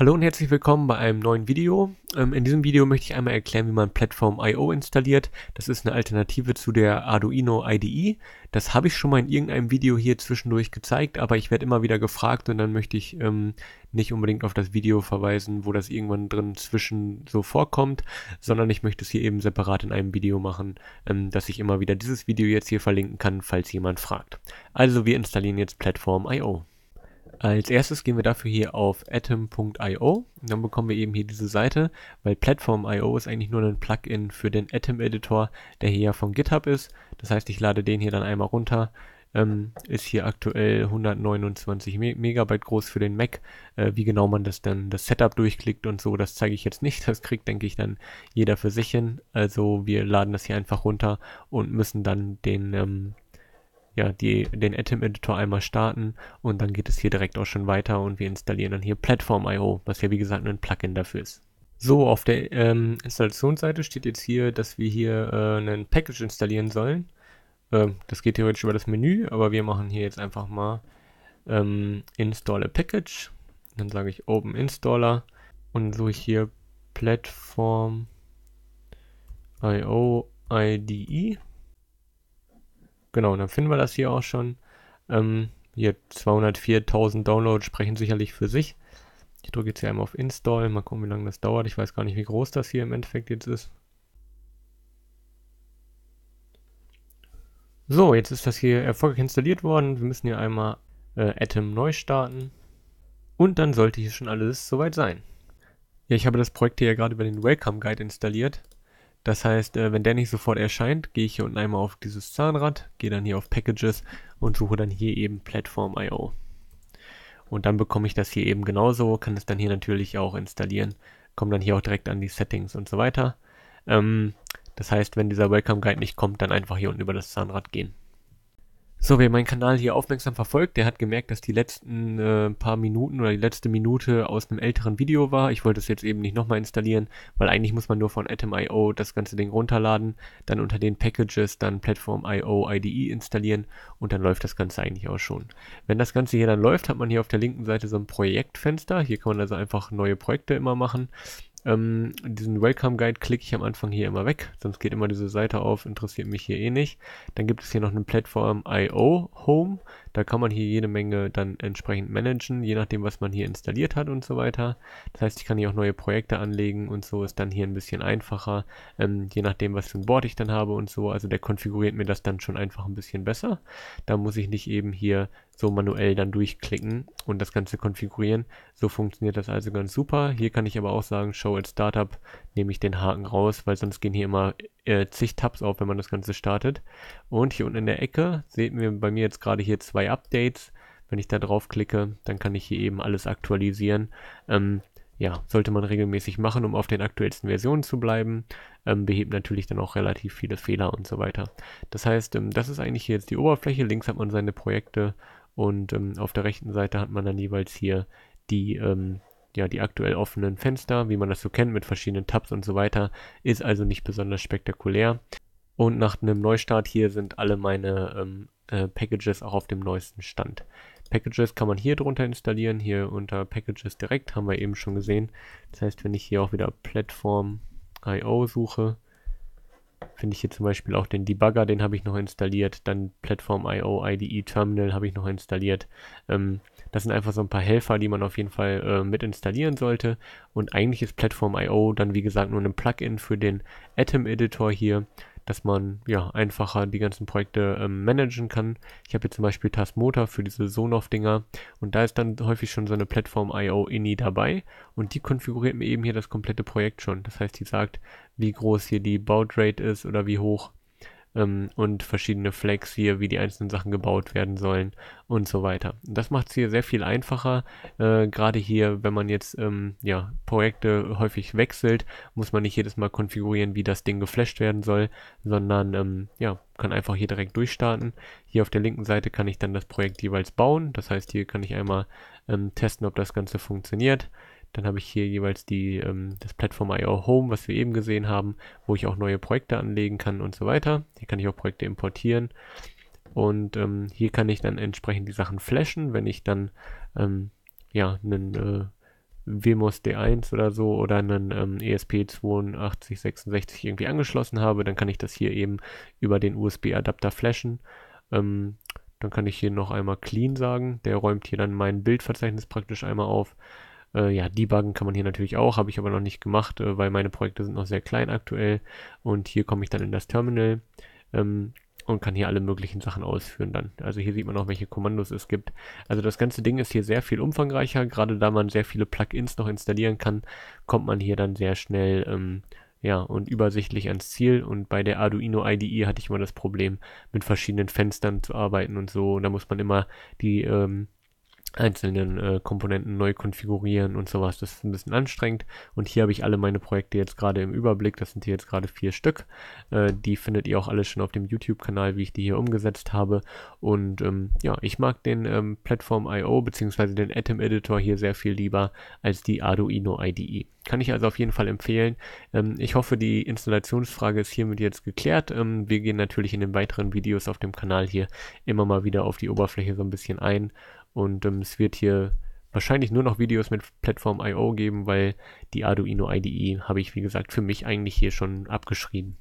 Hallo und herzlich willkommen bei einem neuen Video. Ähm, in diesem Video möchte ich einmal erklären, wie man Platform IO installiert. Das ist eine Alternative zu der Arduino IDE. Das habe ich schon mal in irgendeinem Video hier zwischendurch gezeigt, aber ich werde immer wieder gefragt und dann möchte ich ähm, nicht unbedingt auf das Video verweisen, wo das irgendwann drin zwischen so vorkommt, sondern ich möchte es hier eben separat in einem Video machen, ähm, dass ich immer wieder dieses Video jetzt hier verlinken kann, falls jemand fragt. Also wir installieren jetzt Platform IO. Als erstes gehen wir dafür hier auf atom.io und dann bekommen wir eben hier diese Seite, weil Platform.io ist eigentlich nur ein Plugin für den Atom Editor, der hier ja von GitHub ist. Das heißt, ich lade den hier dann einmal runter. Ähm, ist hier aktuell 129 Me Megabyte groß für den Mac. Äh, wie genau man das dann, das Setup durchklickt und so, das zeige ich jetzt nicht. Das kriegt, denke ich, dann jeder für sich hin. Also wir laden das hier einfach runter und müssen dann den ähm, ja, die, den Atom-Editor einmal starten und dann geht es hier direkt auch schon weiter und wir installieren dann hier Platform.io, was ja wie gesagt ein Plugin dafür ist. So, auf der ähm, Installationsseite steht jetzt hier, dass wir hier äh, einen Package installieren sollen. Ähm, das geht theoretisch über das Menü, aber wir machen hier jetzt einfach mal ähm, Install a Package. Dann sage ich Open Installer und suche ich hier Platform.io IDE Genau, dann finden wir das hier auch schon. Ähm, hier 204.000 Downloads sprechen sicherlich für sich. Ich drücke jetzt hier einmal auf Install, mal gucken, wie lange das dauert. Ich weiß gar nicht, wie groß das hier im Endeffekt jetzt ist. So, jetzt ist das hier erfolgreich installiert worden. Wir müssen hier einmal äh, Atom neu starten. Und dann sollte hier schon alles soweit sein. Ja, ich habe das Projekt hier ja gerade über den Welcome Guide installiert. Das heißt, äh, wenn der nicht sofort erscheint, gehe ich hier unten einmal auf dieses Zahnrad, gehe dann hier auf Packages und suche dann hier eben Platform.io. Und dann bekomme ich das hier eben genauso, kann es dann hier natürlich auch installieren, komme dann hier auch direkt an die Settings und so weiter. Ähm, das heißt, wenn dieser Welcome Guide nicht kommt, dann einfach hier unten über das Zahnrad gehen. So, wer meinen Kanal hier aufmerksam verfolgt, der hat gemerkt, dass die letzten äh, paar Minuten oder die letzte Minute aus einem älteren Video war. Ich wollte es jetzt eben nicht nochmal installieren, weil eigentlich muss man nur von Atom.io das ganze Ding runterladen, dann unter den Packages dann Platform.io IDE installieren und dann läuft das Ganze eigentlich auch schon. Wenn das Ganze hier dann läuft, hat man hier auf der linken Seite so ein Projektfenster. Hier kann man also einfach neue Projekte immer machen. Ähm, diesen Welcome Guide klicke ich am Anfang hier immer weg, sonst geht immer diese Seite auf, interessiert mich hier eh nicht. Dann gibt es hier noch eine Plattform IO Home, da kann man hier jede Menge dann entsprechend managen, je nachdem, was man hier installiert hat und so weiter. Das heißt, ich kann hier auch neue Projekte anlegen und so ist dann hier ein bisschen einfacher, ähm, je nachdem, was für ein Board ich dann habe und so. Also der konfiguriert mir das dann schon einfach ein bisschen besser. Da muss ich nicht eben hier so manuell dann durchklicken und das Ganze konfigurieren. So funktioniert das also ganz super. Hier kann ich aber auch sagen, Show als Startup nehme ich den Haken raus, weil sonst gehen hier immer äh, zig Tabs auf, wenn man das Ganze startet. Und hier unten in der Ecke sehen wir bei mir jetzt gerade hier zwei zwei Updates. Wenn ich da drauf klicke, dann kann ich hier eben alles aktualisieren. Ähm, ja, sollte man regelmäßig machen, um auf den aktuellsten Versionen zu bleiben. Ähm, behebt natürlich dann auch relativ viele Fehler und so weiter. Das heißt, ähm, das ist eigentlich hier jetzt die Oberfläche. Links hat man seine Projekte und ähm, auf der rechten Seite hat man dann jeweils hier die, ähm, ja, die aktuell offenen Fenster, wie man das so kennt, mit verschiedenen Tabs und so weiter. Ist also nicht besonders spektakulär. Und nach einem Neustart hier sind alle meine ähm, äh, Packages auch auf dem neuesten Stand. Packages kann man hier drunter installieren, hier unter Packages direkt, haben wir eben schon gesehen. Das heißt, wenn ich hier auch wieder Plattform IO suche, finde ich hier zum Beispiel auch den Debugger, den habe ich noch installiert, dann Plattform IO IDE Terminal habe ich noch installiert. Ähm, das sind einfach so ein paar Helfer, die man auf jeden Fall äh, mit installieren sollte. Und eigentlich ist Plattform IO dann wie gesagt nur ein Plugin für den Atom Editor hier dass man ja einfacher die ganzen Projekte ähm, managen kann. Ich habe hier zum Beispiel Tasmota für diese Sonoff-Dinger und da ist dann häufig schon so eine Plattform IO INI dabei und die konfiguriert mir eben hier das komplette Projekt schon. Das heißt, die sagt, wie groß hier die Bautrate ist oder wie hoch ähm, und verschiedene Flags hier, wie die einzelnen Sachen gebaut werden sollen und so weiter. Das macht es hier sehr viel einfacher. Äh, Gerade hier, wenn man jetzt ähm, ja, Projekte häufig wechselt, muss man nicht jedes Mal konfigurieren, wie das Ding geflasht werden soll, sondern ähm, ja, kann einfach hier direkt durchstarten. Hier auf der linken Seite kann ich dann das Projekt jeweils bauen. Das heißt, hier kann ich einmal ähm, testen, ob das Ganze funktioniert. Dann habe ich hier jeweils die, ähm, das Plattform IO Home, was wir eben gesehen haben, wo ich auch neue Projekte anlegen kann und so weiter. Hier kann ich auch Projekte importieren. Und ähm, hier kann ich dann entsprechend die Sachen flashen, wenn ich dann ähm, ja einen äh, Wemos D1 oder so oder einen ähm, ESP8266 irgendwie angeschlossen habe, dann kann ich das hier eben über den USB-Adapter flashen. Ähm, dann kann ich hier noch einmal clean sagen. Der räumt hier dann mein Bildverzeichnis praktisch einmal auf. Äh, ja, debuggen kann man hier natürlich auch, habe ich aber noch nicht gemacht, äh, weil meine Projekte sind noch sehr klein aktuell. Und hier komme ich dann in das Terminal ähm, und kann hier alle möglichen Sachen ausführen dann. Also hier sieht man auch, welche Kommandos es gibt. Also das ganze Ding ist hier sehr viel umfangreicher. Gerade da man sehr viele Plugins noch installieren kann, kommt man hier dann sehr schnell... Ähm, ja, und übersichtlich ans Ziel. Und bei der Arduino IDE hatte ich immer das Problem, mit verschiedenen Fenstern zu arbeiten und so. Und da muss man immer die ähm, einzelnen äh, Komponenten neu konfigurieren und sowas. Das ist ein bisschen anstrengend. Und hier habe ich alle meine Projekte jetzt gerade im Überblick. Das sind hier jetzt gerade vier Stück. Äh, die findet ihr auch alle schon auf dem YouTube-Kanal, wie ich die hier umgesetzt habe. Und ähm, ja, ich mag den ähm, Platform IO bzw. den Atom Editor hier sehr viel lieber als die Arduino IDE. Kann ich also auf jeden Fall empfehlen. Ähm, ich hoffe, die Installationsfrage ist hiermit jetzt geklärt. Ähm, wir gehen natürlich in den weiteren Videos auf dem Kanal hier immer mal wieder auf die Oberfläche so ein bisschen ein und ähm, es wird hier wahrscheinlich nur noch Videos mit Plattform IO geben, weil die Arduino IDE habe ich, wie gesagt, für mich eigentlich hier schon abgeschrieben.